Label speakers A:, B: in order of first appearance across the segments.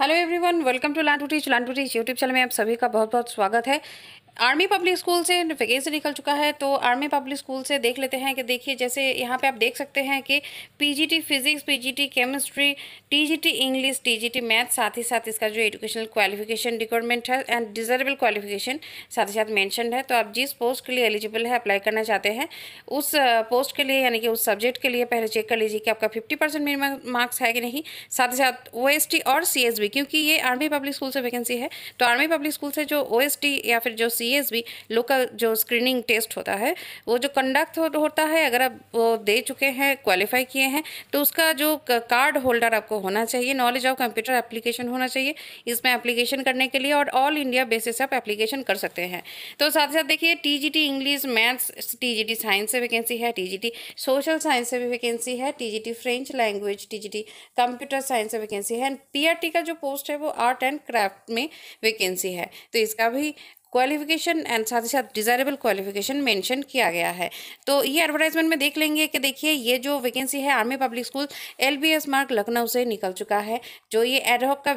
A: hello everyone welcome to land to teach land to teach YouTube channel में आप सभी का बहुत बहुत स्वागत है आर्मी पब्लिक स्कूल से वैकेंसी निकल चुका है तो आर्मी पब्लिक स्कूल से देख लेते हैं कि देखिए जैसे यहाँ पे आप देख सकते हैं कि PGT physics PGT chemistry TGT English TGT math साथ ही साथ इसका जो एजुकेशनल क्वालिफिकेशन रिक्वायरमेंट है एंड डिजर्वेबल क्वालिफिकेशन साथ ही साथ मैंशन है तो आप जिस पोस्ट के लिए एलिजिबल है अप्लाई करना चाहते हैं उस पोस्ट के लिए यानी कि उस सब्जेक्ट के लिए पहले चेक कर लीजिए कि आपका फिफ्टी मिनिमम मार्क्स है कि नहीं साथ ही साथ ओ और सी भी क्योंकि ये आर्मी पब्लिक स्कूल से वैकेंसी है तो आर्मी पब्लिक स्कूल से जो ओ या फिर जो सी लोकल जो स्क्रीनिंग टेस्ट होता है वो जो कंडक्ट होता है अगर आप वो दे चुके हैं क्वालिफाई किए हैं तो उसका जो कार्ड होल्डर आपको होना चाहिए नॉलेज ऑफ कंप्यूटर एप्लीकेशन होना चाहिए इसमें एप्लीकेशन करने के लिए और ऑल इंडिया बेसिस आप एप्लीकेशन कर सकते हैं तो साथ साथ देखिए TGT English maths T science से वैकेंसी है टीजीटी सोशल साइंस से भी वैकेंसी है T French language TGT computer science से वैकेंसी है एंड टी का जो पोस्ट है वो आर्ट एंड क्राफ्ट में वैकेंसी है तो इसका भी क्वालिफिकेशन एंड साथ ही साथ डिज़ायरेबल क्वालिफिकेशन मेंशन किया गया है तो ये एडवर्टाइजमेंट में देख लेंगे कि देखिए ये जो वैकेंसी है army public school L mark Lucknow से निकल चुका है जो ये एडहॉक का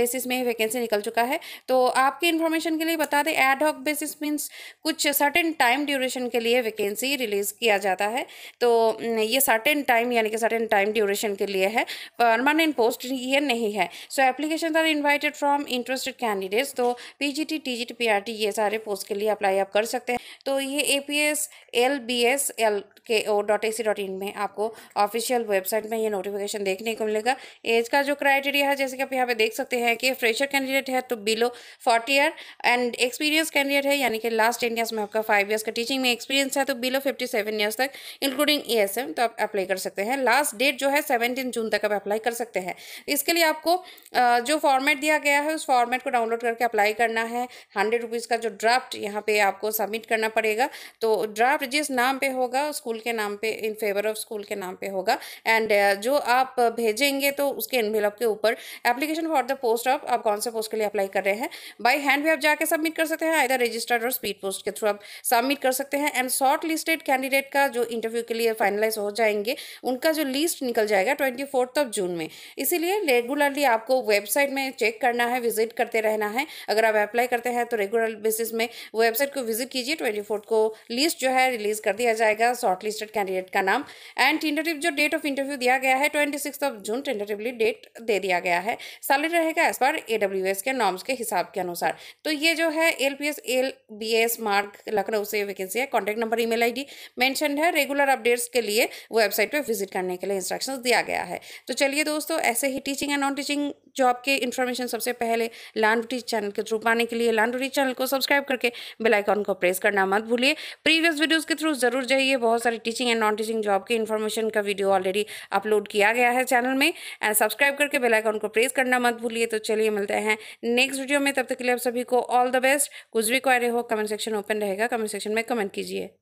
A: बेसिस में वैकेंसी निकल चुका है तो आपकी इन्फॉर्मेशन के लिए बता दें एडहॉक बेसिस मीन्स कुछ सर्टेन टाइम ड्यूरेशन के लिए वैकेंसी रिलीज़ किया जाता है तो ये सर्टेन टाइम यानी कि सर्टेन टाइम ड्यूरेशन के लिए है परमानेंट पोस्ट ये नहीं है so application are invited from interested candidates तो P G T T G T P R T थी ये सारे पोस्ट के लिए अप्लाई आप कर सकते हैं तो ये A P S L B S L K O dot A C dot in में आपको ऑफिशियल वेबसाइट में ये नोटिफिकेशन देखने को मिलेगा एज का जो क्राइटेरिया है जैसे कि आप यहाँ पे देख सकते हैं कि फ्रेशर कैंडिडेट है तो below forty year and experience candidate है यानी कि लास्ट टेन ईयर्स में आपका फाइव ईयर्स का टीचिंग में एक्सपीरियंस है तो बिलो फिफ्टी सेवन ईयर्स तक इंक्लूडिंग ई एस एम तो आप अप्लाई कर सकते हैं लास्ट डेट जो है सेवनटीन जून तक आप अप्लाई कर सकते हैं इसके लिए आपको जो फॉर्मेट दिया गया है उस फॉर्मेट को डाउनलोड करके अप्लाई करना है हंड्रेड रुपीज़ इसका जो ड्राफ्ट यहाँ पे आपको सबमिट करना पड़ेगा तो ड्राफ्ट जिस नाम पे होगा स्कूल के नाम पे इन फेवर ऑफ स्कूल के नाम पे होगा एंड uh, जो आप भेजेंगे तो उसके इनवेलप के ऊपर application for the post of आप कौन से पोस्ट के लिए अप्लाई कर रहे हैं बाई हैंड भी आप जाके सबमिट कर सकते हैं आइधर रजिस्टर्ड और स्पीड पोस्ट के थ्रू आप सबमिट कर सकते हैं एंड शॉर्ट लिस्टेड कैंडिडेट का जो इंटरव्यू के लिए फाइनलाइज हो जाएंगे उनका जो लिस्ट निकल जाएगा ट्वेंटी फोर्थ ऑफ जून में इसीलिए रेगुलरली आपको वेबसाइट में चेक करना है विजिट करते रहना है अगर आप अप्लाई करते हैं तो रेगुलर प्रोसीड्यूरल बेसिस में वेबसाइट को विजिट कीजिए ट्वेंटी फोर्थ को लिस्ट जो है रिलीज कर दिया जाएगा शॉर्ट लिस्टेड कैंडिडेट का नाम एंड टेंटेटिव जो डेट ऑफ इंटरव्यू दिया गया है twenty of June tentatively date दे दिया गया है सैलरी रहेगा एज पर ए के नॉर्म्स के हिसाब के अनुसार तो ये जो है L P S L B S mark Lucknow से वैकेंसी है contact number email I D mention है रेगुलर अपडेट्स के लिए वेबसाइट पर विजिट करने के लिए इंस्ट्रक्शन दिया गया है तो चलिए दोस्तों ऐसे ही teaching and non teaching job के इन्फॉर्मेशन सबसे पहले लानवटी चैनल के थ्रू पाने के लिए लानवटी चैनल को सब्सक्राइब करके बेल आइकन को प्रेस करना मत भूलिए प्रीवियस वीडियोस के थ्रू जरूर जाइए बहुत सारी teaching and non teaching job के इन्फॉर्मेशन का वीडियो ऑलरेडी अपलोड किया गया है चैनल में एंड सब्सक्राइब करके बेलाइकॉन को प्रेस करना मत भूलिए तो चलिए मिलते हैं नेक्स्ट वीडियो में तब तक के लिए आप सभी को ऑल द बेस्ट कुछ भी क्वारी हो कमेंट सेक्शन ओपन रहेगा कमेंट सेक्शन में कमेंट कीजिए